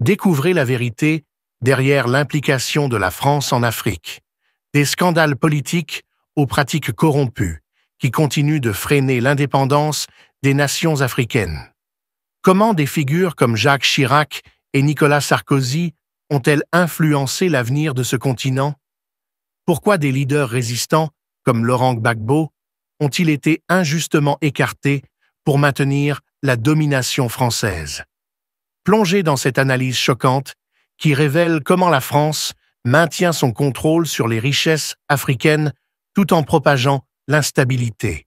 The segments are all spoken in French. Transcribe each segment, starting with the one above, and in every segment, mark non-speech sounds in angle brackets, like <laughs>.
Découvrez la vérité derrière l'implication de la France en Afrique, des scandales politiques aux pratiques corrompues qui continuent de freiner l'indépendance des nations africaines. Comment des figures comme Jacques Chirac et Nicolas Sarkozy ont-elles influencé l'avenir de ce continent Pourquoi des leaders résistants comme Laurent Gbagbo ont-ils été injustement écartés pour maintenir la domination française Plongé dans cette analyse choquante qui révèle comment la France maintient son contrôle sur les richesses africaines tout en propageant l'instabilité.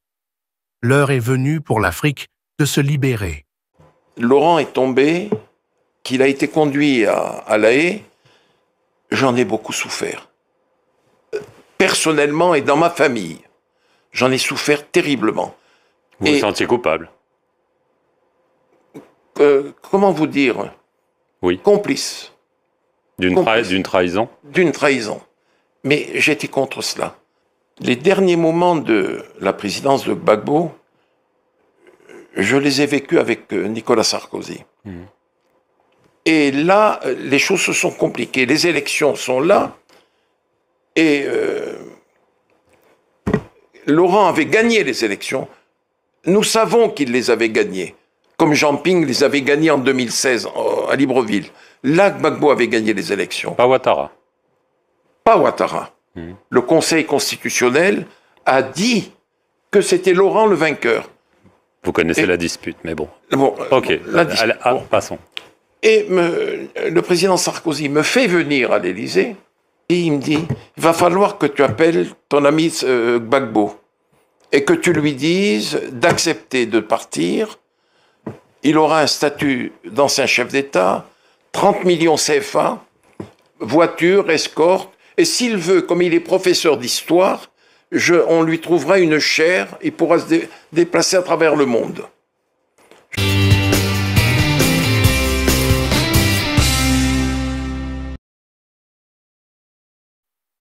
L'heure est venue pour l'Afrique de se libérer. Laurent est tombé, qu'il a été conduit à, à La Haye, j'en ai beaucoup souffert. Personnellement et dans ma famille, j'en ai souffert terriblement. Vous vous sentiez coupable euh, comment vous dire Oui. Complice. D'une trahison D'une trahison. Mais j'étais contre cela. Les derniers moments de la présidence de Gbagbo, je les ai vécus avec euh, Nicolas Sarkozy. Mmh. Et là, euh, les choses se sont compliquées. Les élections sont là. Et Laurent avait gagné les élections. Nous savons qu'il les avait gagnées comme Jean Ping les avait gagnés en 2016 à Libreville. Là, Gbagbo avait gagné les élections. Pas Ouattara. Pas Ouattara. Mmh. Le Conseil constitutionnel a dit que c'était Laurent le vainqueur. Vous connaissez la dispute, mais bon. bon ok, la dispute, ah, passons. Et le président Sarkozy me fait venir à l'Élysée et il me dit il va falloir que tu appelles ton ami euh, Gbagbo et que tu lui dises d'accepter de partir il aura un statut d'ancien chef d'État, 30 millions CFA, voiture, escorte, et s'il veut, comme il est professeur d'histoire, on lui trouvera une chaire, il pourra se déplacer à travers le monde.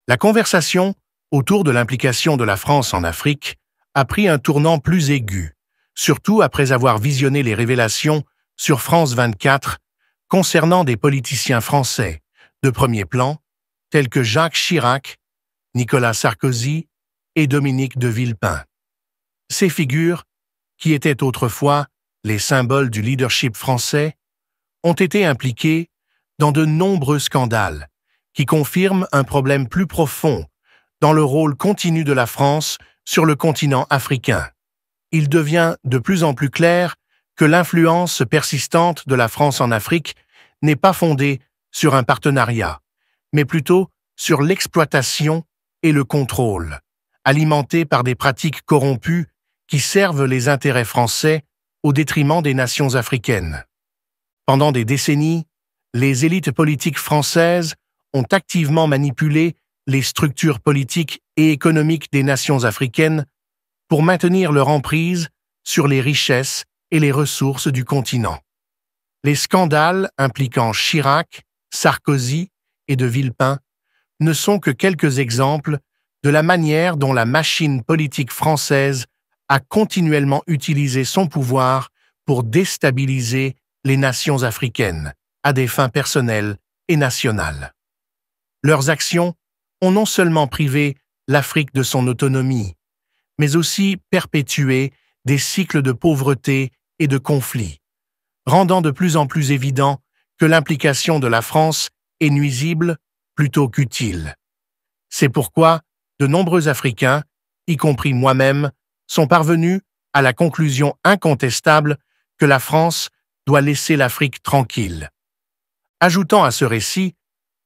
La conversation autour de l'implication de la France en Afrique a pris un tournant plus aigu surtout après avoir visionné les révélations sur France 24 concernant des politiciens français de premier plan, tels que Jacques Chirac, Nicolas Sarkozy et Dominique de Villepin. Ces figures, qui étaient autrefois les symboles du leadership français, ont été impliquées dans de nombreux scandales qui confirment un problème plus profond dans le rôle continu de la France sur le continent africain il devient de plus en plus clair que l'influence persistante de la France en Afrique n'est pas fondée sur un partenariat, mais plutôt sur l'exploitation et le contrôle, alimentés par des pratiques corrompues qui servent les intérêts français au détriment des nations africaines. Pendant des décennies, les élites politiques françaises ont activement manipulé les structures politiques et économiques des nations africaines pour maintenir leur emprise sur les richesses et les ressources du continent. Les scandales impliquant Chirac, Sarkozy et de Villepin ne sont que quelques exemples de la manière dont la machine politique française a continuellement utilisé son pouvoir pour déstabiliser les nations africaines à des fins personnelles et nationales. Leurs actions ont non seulement privé l'Afrique de son autonomie, mais aussi perpétuer des cycles de pauvreté et de conflits, rendant de plus en plus évident que l'implication de la France est nuisible plutôt qu'utile. C'est pourquoi de nombreux Africains, y compris moi-même, sont parvenus à la conclusion incontestable que la France doit laisser l'Afrique tranquille. Ajoutant à ce récit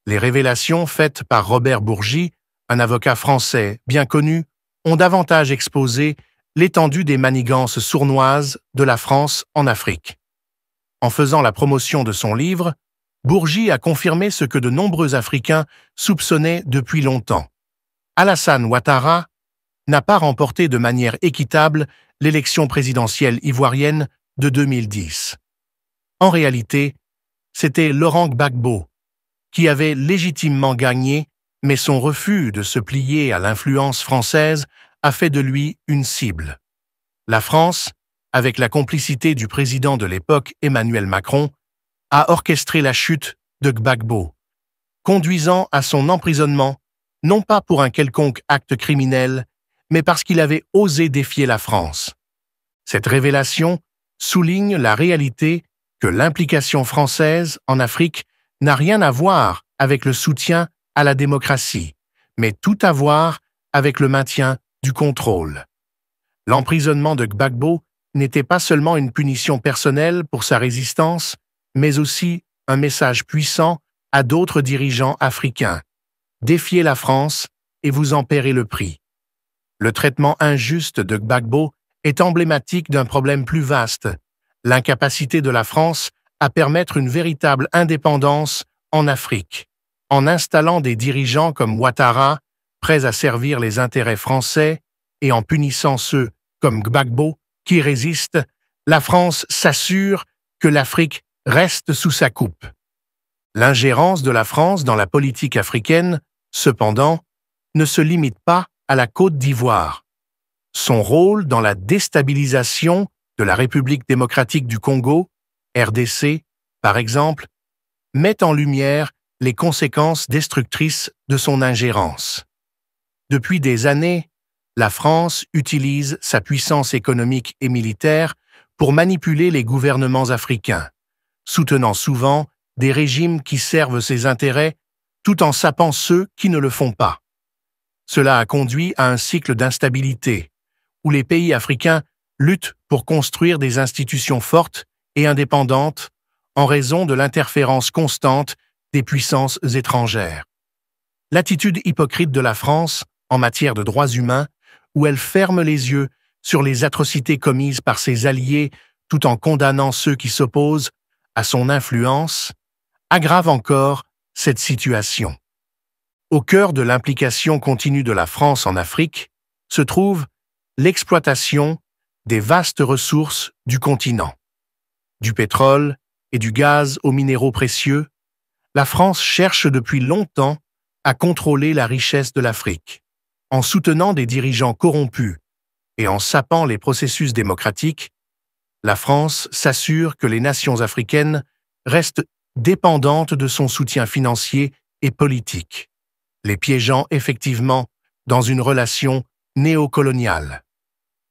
les révélations faites par Robert Bourgi, un avocat français bien connu, ont davantage exposé l'étendue des manigances sournoises de la France en Afrique. En faisant la promotion de son livre, Bourgi a confirmé ce que de nombreux Africains soupçonnaient depuis longtemps. Alassane Ouattara n'a pas remporté de manière équitable l'élection présidentielle ivoirienne de 2010. En réalité, c'était Laurent Gbagbo qui avait légitimement gagné mais son refus de se plier à l'influence française a fait de lui une cible. La France, avec la complicité du président de l'époque Emmanuel Macron, a orchestré la chute de Gbagbo, conduisant à son emprisonnement, non pas pour un quelconque acte criminel, mais parce qu'il avait osé défier la France. Cette révélation souligne la réalité que l'implication française en Afrique n'a rien à voir avec le soutien à la démocratie, mais tout à voir avec le maintien du contrôle. L'emprisonnement de Gbagbo n'était pas seulement une punition personnelle pour sa résistance, mais aussi un message puissant à d'autres dirigeants africains. Défiez la France et vous en paierez le prix. Le traitement injuste de Gbagbo est emblématique d'un problème plus vaste, l'incapacité de la France à permettre une véritable indépendance en Afrique en installant des dirigeants comme Ouattara, prêts à servir les intérêts français, et en punissant ceux, comme Gbagbo, qui résistent, la France s'assure que l'Afrique reste sous sa coupe. L'ingérence de la France dans la politique africaine, cependant, ne se limite pas à la Côte d'Ivoire. Son rôle dans la déstabilisation de la République démocratique du Congo, RDC, par exemple, met en lumière les conséquences destructrices de son ingérence. Depuis des années, la France utilise sa puissance économique et militaire pour manipuler les gouvernements africains, soutenant souvent des régimes qui servent ses intérêts tout en sapant ceux qui ne le font pas. Cela a conduit à un cycle d'instabilité, où les pays africains luttent pour construire des institutions fortes et indépendantes en raison de l'interférence constante des puissances étrangères. L'attitude hypocrite de la France en matière de droits humains, où elle ferme les yeux sur les atrocités commises par ses alliés tout en condamnant ceux qui s'opposent à son influence, aggrave encore cette situation. Au cœur de l'implication continue de la France en Afrique se trouve l'exploitation des vastes ressources du continent, du pétrole et du gaz aux minéraux précieux, la France cherche depuis longtemps à contrôler la richesse de l'Afrique, en soutenant des dirigeants corrompus et en sapant les processus démocratiques, la France s'assure que les nations africaines restent dépendantes de son soutien financier et politique, les piégeant effectivement dans une relation néocoloniale.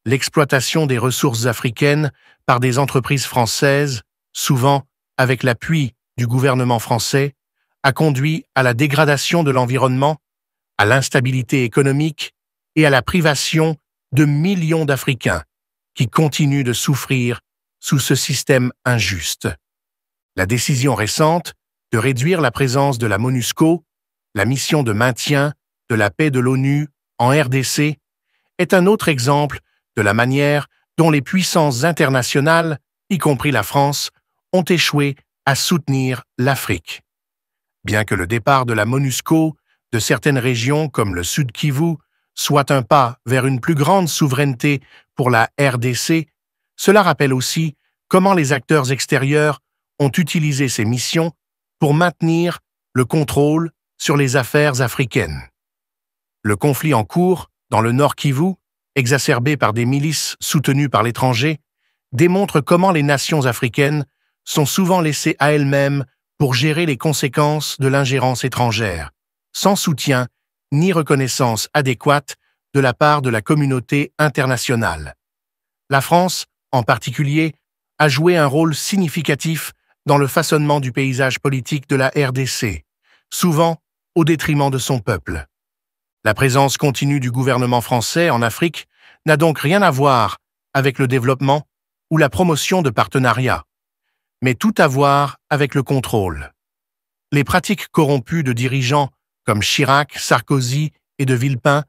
L'exploitation des ressources africaines par des entreprises françaises, souvent avec l'appui du gouvernement français a conduit à la dégradation de l'environnement, à l'instabilité économique et à la privation de millions d'Africains qui continuent de souffrir sous ce système injuste. La décision récente de réduire la présence de la MONUSCO, la mission de maintien de la paix de l'ONU en RDC, est un autre exemple de la manière dont les puissances internationales, y compris la France, ont échoué à soutenir l'Afrique. Bien que le départ de la MONUSCO de certaines régions comme le Sud Kivu soit un pas vers une plus grande souveraineté pour la RDC, cela rappelle aussi comment les acteurs extérieurs ont utilisé ces missions pour maintenir le contrôle sur les affaires africaines. Le conflit en cours, dans le Nord Kivu, exacerbé par des milices soutenues par l'étranger, démontre comment les nations africaines sont souvent laissées à elles-mêmes pour gérer les conséquences de l'ingérence étrangère, sans soutien ni reconnaissance adéquate de la part de la communauté internationale. La France, en particulier, a joué un rôle significatif dans le façonnement du paysage politique de la RDC, souvent au détriment de son peuple. La présence continue du gouvernement français en Afrique n'a donc rien à voir avec le développement ou la promotion de partenariats mais tout à voir avec le contrôle. Les pratiques corrompues de dirigeants comme Chirac, Sarkozy et de Villepin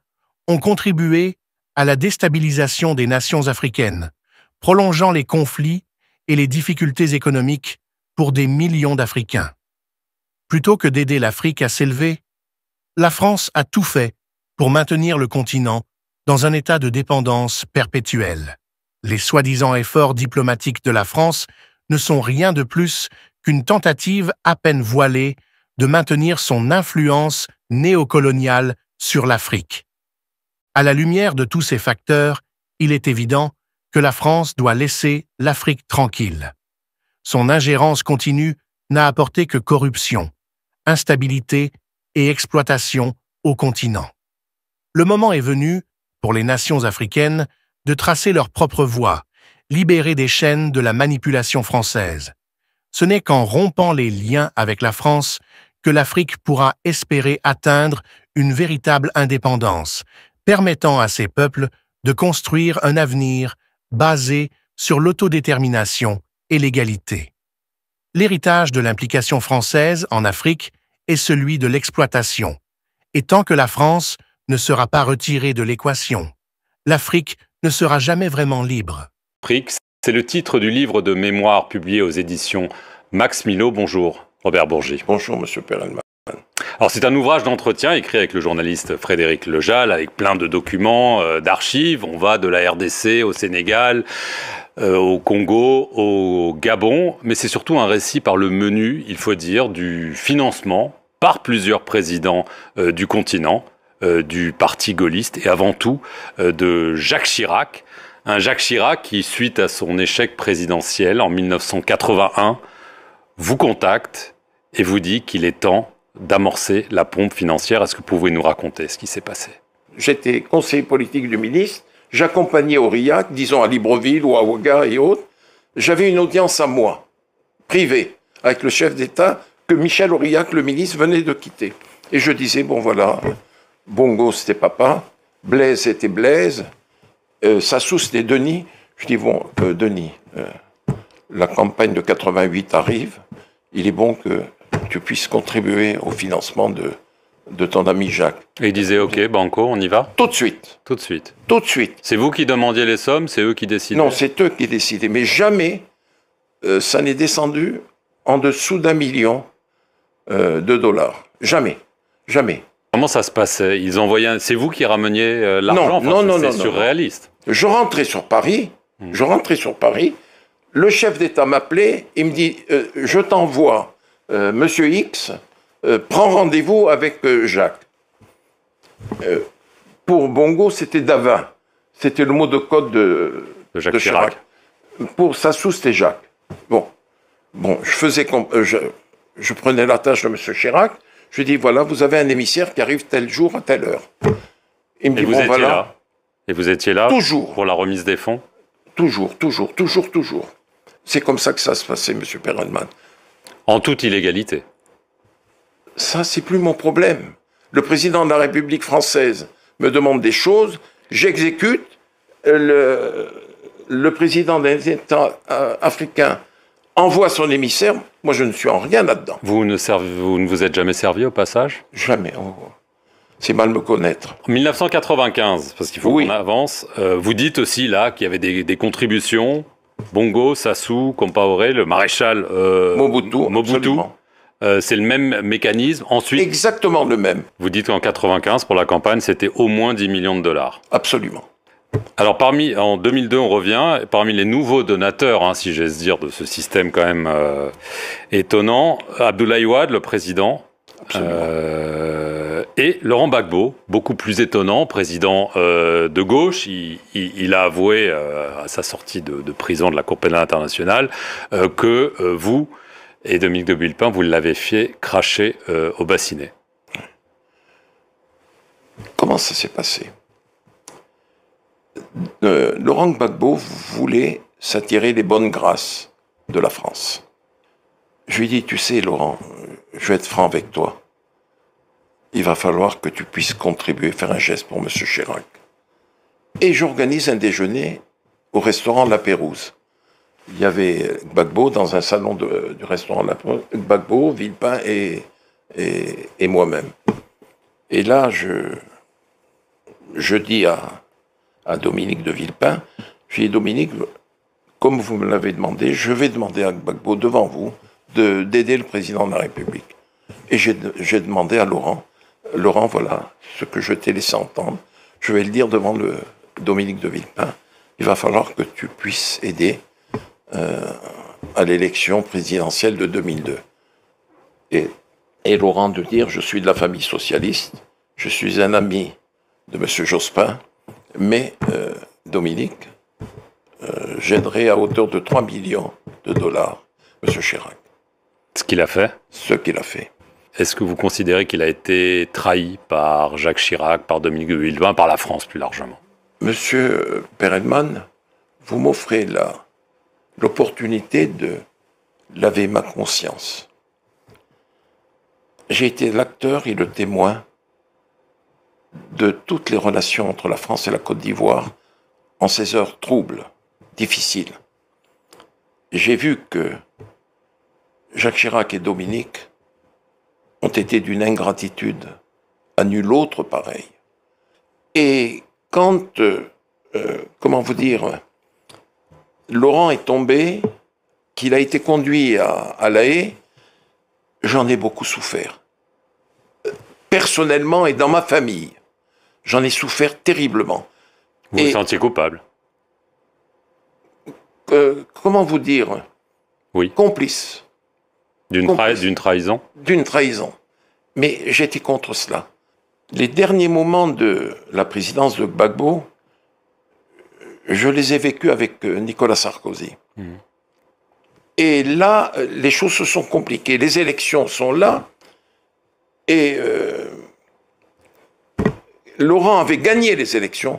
ont contribué à la déstabilisation des nations africaines, prolongeant les conflits et les difficultés économiques pour des millions d'Africains. Plutôt que d'aider l'Afrique à s'élever, la France a tout fait pour maintenir le continent dans un état de dépendance perpétuelle. Les soi-disant efforts diplomatiques de la France ne sont rien de plus qu'une tentative à peine voilée de maintenir son influence néocoloniale sur l'Afrique. À la lumière de tous ces facteurs, il est évident que la France doit laisser l'Afrique tranquille. Son ingérence continue n'a apporté que corruption, instabilité et exploitation au continent. Le moment est venu, pour les nations africaines, de tracer leur propre voie, Libérer des chaînes de la manipulation française. Ce n'est qu'en rompant les liens avec la France que l'Afrique pourra espérer atteindre une véritable indépendance, permettant à ses peuples de construire un avenir basé sur l'autodétermination et l'égalité. L'héritage de l'implication française en Afrique est celui de l'exploitation, et tant que la France ne sera pas retirée de l'équation, l'Afrique ne sera jamais vraiment libre c'est le titre du livre de mémoire publié aux éditions Max Milo. Bonjour, Robert Bourgi. Bonjour, Monsieur Perelman. Alors c'est un ouvrage d'entretien écrit avec le journaliste Frédéric Lejal, avec plein de documents, euh, d'archives. On va de la RDC au Sénégal, euh, au Congo, au Gabon, mais c'est surtout un récit par le menu, il faut dire, du financement par plusieurs présidents euh, du continent, du parti gaulliste et avant tout de Jacques Chirac un Jacques Chirac qui, suite à son échec présidentiel en 1981, vous contacte et vous dit qu'il est temps d'amorcer la pompe financière. Est-ce que vous pouvez nous raconter ce qui s'est passé J'étais conseiller politique du ministre, j'accompagnais Aurillac, disons à Libreville ou à Ouaga et autres. J'avais une audience à moi, privée, avec le chef d'État que Michel Aurillac, le ministre, venait de quitter. Et je disais, bon voilà, Bongo c'était papa, Blaise c'était Blaise, euh, ça sous Denis, je dis, bon, euh, Denis, euh, la campagne de 88 arrive, il est bon que tu puisses contribuer au financement de, de ton ami Jacques. Et il disait, ok, Banco, on y va Tout de suite. Tout de suite. Tout de suite. C'est vous qui demandiez les sommes, c'est eux qui décidaient Non, c'est eux qui décidaient, mais jamais ça n'est descendu en dessous d'un million de dollars. Jamais. Jamais. Comment ça se passait Ils envoyaient. C'est vous qui rameniez l'argent Non, non, non, non. C'est surréaliste. Je rentrais sur Paris, hmm. je rentrais sur Paris, le chef d'État m'appelait, il me dit euh, Je t'envoie, euh, monsieur X, euh, prends rendez-vous avec Jacques. pour Bongo, c'était Davin. C'était le mot de code de, Jacques Chirac. Pour Sassou, c'était Jacques. Bon, bon je, faisais je, je prenais la tâche de monsieur Chirac. Je lui dis Voilà, vous avez un émissaire qui arrive tel jour à telle heure. Il me dit Bon, voilà. Et vous étiez là Toujours. Pour la remise des fonds Toujours, toujours, toujours, toujours. C'est comme ça que ça se passait, M. Perelman. En toute illégalité Ça, c'est plus mon problème. Le président de la République française me demande des choses, j'exécute. Euh, le, président des États euh, africains envoie son émissaire. Moi, je ne suis en rien là-dedans. Vous ne, vous êtes jamais servi au passage Jamais. Oh, oh c'est mal me connaître. En 1995, parce qu'il faut qu'on avance, euh, vous dites aussi là qu'il y avait des, contributions, Bongo, Sassou, Compaoré, le maréchal euh, Mobutu. Euh, c'est le même mécanisme. Ensuite, exactement le même. Vous dites qu'en 1995, pour la campagne, c'était au moins 10 millions de dollars. Absolument. Alors parmi en 2002 on revient parmi les nouveaux donateurs hein, si j'ose dire de ce système quand même étonnant Abdoulaye Ouad le président euh, et Laurent Gbagbo, beaucoup plus étonnant, président euh, de gauche, il, a avoué euh, à sa sortie de, prison de la Cour pénale internationale que vous et Dominique de Villepin, vous l'avez fait cracher au bassinet. Comment ça s'est passé Laurent Gbagbo voulait s'attirer les bonnes grâces de la France. Je lui ai dit, tu sais, Laurent, je vais être franc avec toi. Il va falloir que tu puisses contribuer, faire un geste pour M. Chirac. Et j'organise un déjeuner au restaurant La Pérouse. Il y avait Gbagbo dans un salon du restaurant La Pérouse. Gbagbo, Villepin et, et, moi-même. Et là, je, je dis à, à Dominique de Villepin, je dis Dominique, comme vous me l'avez demandé, je vais demander à Gbagbo devant vous d'aider le président de la République. Et j'ai demandé à Laurent, Laurent, voilà ce que je t'ai laissé entendre. Je vais le dire devant le Dominique de Villepin. Il va falloir que tu puisses aider euh, à l'élection présidentielle de 2002. Et, et Laurent de dire, je suis de la famille socialiste, je suis un ami de M. Jospin, mais euh, Dominique, euh, j'aiderai à hauteur de 3 millions de dollars M. Chirac qu'il a fait Ce qu'il a fait. Est-ce que vous considérez qu'il a été trahi par Jacques Chirac, par Dominique de par la France plus largement Monsieur Perelman, vous m'offrez là l'opportunité de laver ma conscience. J'ai été l'acteur et le témoin de toutes les relations entre la France et la Côte d'Ivoire en ces heures troubles, difficiles. J'ai vu que Jacques Chirac et Dominique ont été d'une ingratitude à nul autre pareil. Et quand, euh, euh, comment vous dire, Laurent est tombé, qu'il a été conduit à, La Haye, j'en ai beaucoup souffert. Personnellement et dans ma famille, j'en ai souffert terriblement. Vous vous sentiez coupable euh, Comment vous dire Oui. Complice. D'une trahison D'une trahison. Mais j'étais contre cela. Les derniers moments de la présidence de Gbagbo, je les ai vécus avec euh, Nicolas Sarkozy. Mmh. Et là, euh, les choses se sont compliquées. Les élections sont là. Et euh, Laurent avait gagné les élections.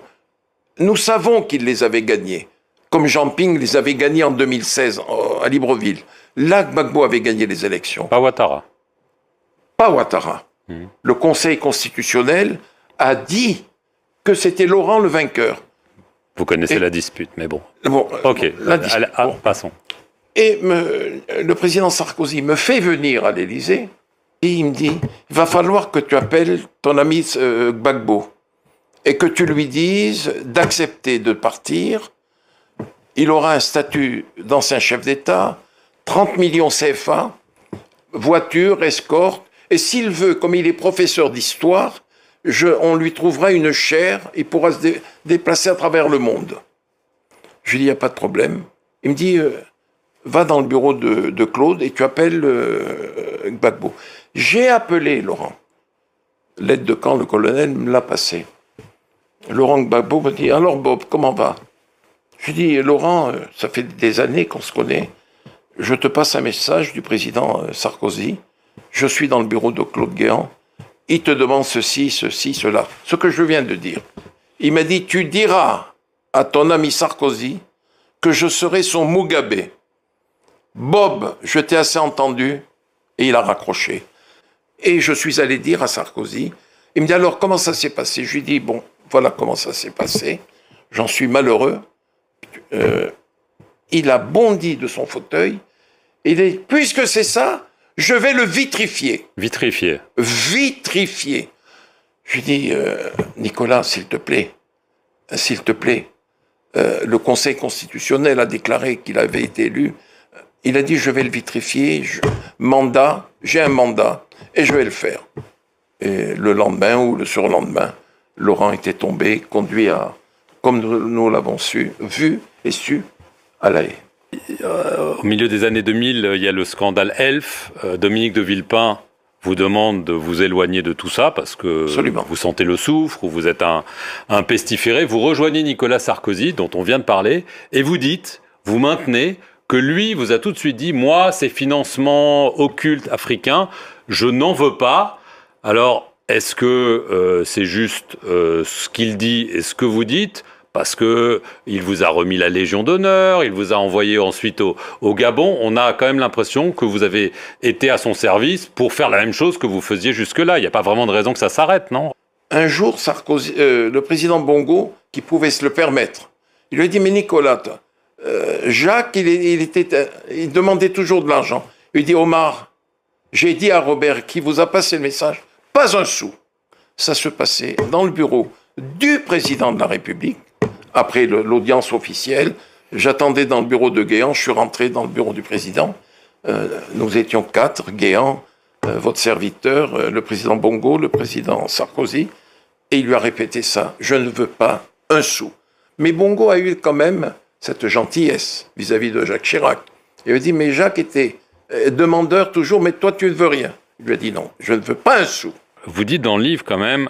Nous savons qu'il les avait gagnées comme Jean Ping les avait gagnés en 2016 à Libreville. Là, Gbagbo avait gagné les élections. Pas Ouattara. Pas Ouattara. Hmm. Le Conseil constitutionnel a dit que c'était Laurent le vainqueur. Vous connaissez la dispute, mais bon. ok, ah, passons. Et le président Sarkozy me fait venir à l'Élysée et il me dit il va falloir que tu appelles ton ami euh, Gbagbo et que tu lui dises d'accepter de partir il aura un statut d'ancien chef d'État, 30 millions CFA, voiture, escorte, et s'il veut, comme il est professeur d'histoire, on lui trouvera une chaire, il pourra se déplacer à travers le monde. Je lui dis, il n'y a pas de problème. Il me dit, euh, va dans le bureau de, Claude et tu appelles euh, Gbagbo. J'ai appelé Laurent. L'aide de camp, le colonel, me l'a passé. Laurent Gbagbo me dit, alors Bob, comment va je lui dis, Laurent, euh, ça fait des années qu'on se connaît. Je te passe un message du président euh, Sarkozy. Je suis dans le bureau de Claude Guéant. Il te demande ceci, ceci, cela. Ce que je viens de dire. Il m'a dit, tu diras à ton ami Sarkozy que je serai son Mugabe. Bob, je t'ai assez entendu. Et il a raccroché. Et je suis allé dire à Sarkozy. Il me dit alors comment ça s'est passé Je lui dis bon, voilà comment ça s'est passé. J'en suis malheureux, euh, il a bondi de son fauteuil. Et il dit, puisque c'est ça, je vais le vitrifier. Vitrifier. Vitrifier. Je lui dis, dit euh, « Nicolas, s'il te plaît, euh, s'il te plaît, le Conseil constitutionnel a déclaré qu'il avait été élu. Il a dit, je vais le vitrifier, mandat, j'ai un mandat, et je vais le faire. Et le lendemain ou le surlendemain, Laurent était tombé, conduit à, comme nous l'avons su, vu, su Alaé. Euh, au milieu des années 2000, euh, il y a le scandale Elf. Euh, Dominique de Villepin vous demande de vous éloigner de tout ça parce que vous sentez le soufre ou vous êtes un, pestiféré. Vous rejoignez Nicolas Sarkozy, dont on vient de parler, et vous dites, vous maintenez que lui vous a tout de suite dit, moi, ces financements occultes africains, je n'en veux pas. Alors, est-ce que c'est juste ce qu'il dit et ce que vous dites parce que il vous a remis la Légion d'honneur, il vous a envoyé ensuite au, Gabon. On a quand même l'impression que vous avez été à son service pour faire la même chose que vous faisiez jusque-là. Il n'y a pas vraiment de raison que ça s'arrête, non Un jour, Sarkozy, euh, le président Bongo, qui pouvait se le permettre, il lui a dit Mais Nicolas, euh, Jacques, il, euh, il demandait toujours de l'argent. Il dit Omar, j'ai dit à Robert qui vous a passé le message, pas un sou. Ça se passait dans le bureau du président de la République, après l'audience officielle, j'attendais dans le bureau de Guéant, je suis rentré dans le bureau du président. Euh, nous étions quatre, Guéant, euh, votre serviteur, euh, le président Bongo, le président Sarkozy, et il lui a répété ça, je ne veux pas un sou. Mais Bongo a eu quand même cette gentillesse vis-à-vis -vis de Jacques Chirac. Il lui a dit, mais Jacques était demandeur toujours, mais toi tu ne veux rien. Il lui a dit non, je ne veux pas un sou. Vous dites dans le livre quand même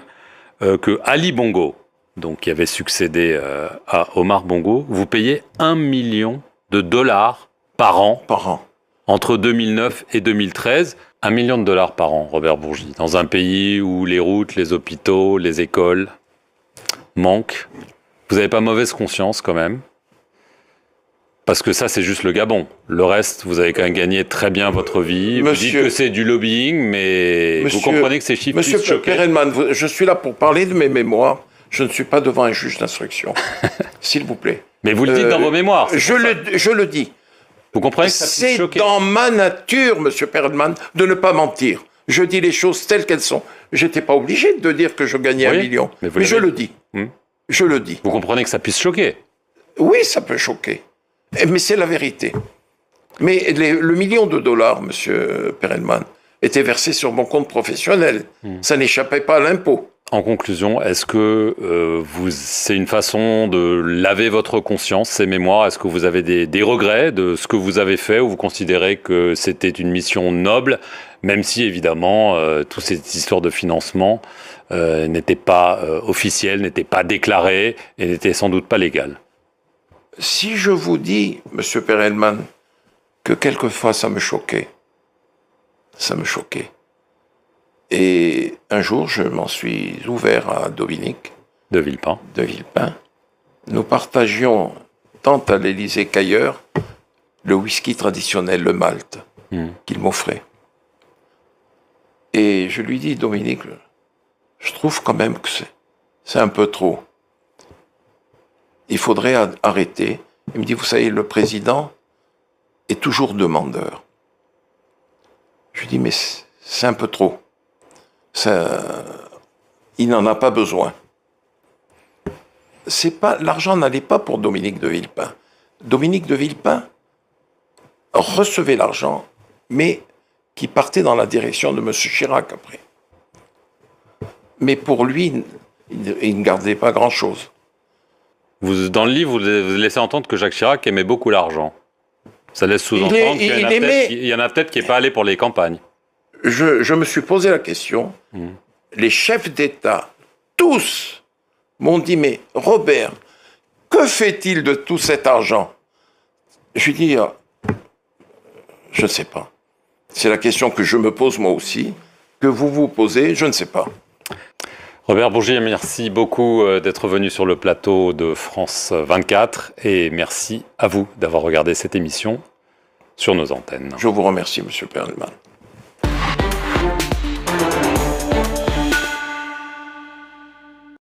que Ali Bongo, donc qui avait succédé euh, à Omar Bongo, vous payez un million de dollars par an. Par an. Entre 2009 et 2013, un million de dollars par an, Robert Bourgi, dans un pays où les routes, les hôpitaux, les écoles manquent. Vous n'avez pas mauvaise conscience quand même. Parce que ça, c'est juste le Gabon. Le reste, vous avez quand même gagné très bien votre vie. Monsieur, vous dites que c'est du lobbying, mais vous comprenez que ces chiffres Monsieur Perelman, je suis là pour parler de mes mémoires je ne suis pas devant un juge d'instruction. <laughs> S'il vous plaît. Mais vous le dites dans euh, vos mémoires. Je le, je le dis. Vous comprenez C'est dans ma nature, Monsieur Perelman, de ne pas mentir. Je dis les choses telles qu'elles sont. Je n'étais pas obligé de dire que je gagnais un million, mais, je le dis. Hmm. Je le dis. Vous comprenez que ça puisse choquer Oui, ça peut choquer, eh, mais c'est la vérité. Mais le million de dollars, Monsieur Perelman, était versé sur mon compte professionnel. Hmm. Ça n'échappait pas à l'impôt. En conclusion, est-ce que euh, vous, c'est une façon de laver votre conscience, ces mémoires Est-ce que vous avez des, regrets de ce que vous avez fait ou vous considérez que c'était une mission noble, même si évidemment toute euh, toutes ces histoires de financement n'était euh, n'étaient pas officielle, n'étaient pas déclarées et n'était sans doute pas légales Si je vous dis, Monsieur Perelman, que quelquefois ça me choquait, ça me choquait. Et un jour, je m'en suis ouvert à Dominique. De Villepin. De Villepin. Nous partagions, tant à l'Élysée qu'ailleurs, le whisky traditionnel, le Malte, hmm. qu'il m'offrait. Et je lui dis, Dominique, je trouve quand même que c'est un peu trop. Il faudrait arrêter. Il me dit, vous savez, le président est toujours demandeur. Je lui dis, mais c'est un peu trop ça, il n'en a pas besoin. C'est pas l'argent n'allait pas pour Dominique de Villepin. Dominique de Villepin recevait l'argent, mais qui partait dans la direction de M. Chirac après. Mais pour lui, il ne gardait pas grand-chose. Vous, dans le livre, vous laissez entendre que Jacques Chirac aimait beaucoup l'argent. Ça laisse sous-entendre qu'il y, en a peut-être qui n'est pas allé pour les campagnes je, me suis posé la question. Hmm. Les chefs d'État, tous, m'ont dit, mais Robert, que fait-il de tout cet argent Je lui dis, ah, je ne sais pas. C'est la question que je me pose moi aussi, que vous vous posez, je ne sais pas. Robert Bourgier, merci beaucoup euh, d'être venu sur le plateau de France 24 et merci à vous d'avoir regardé cette émission sur nos antennes. Je vous remercie, Monsieur Perlman.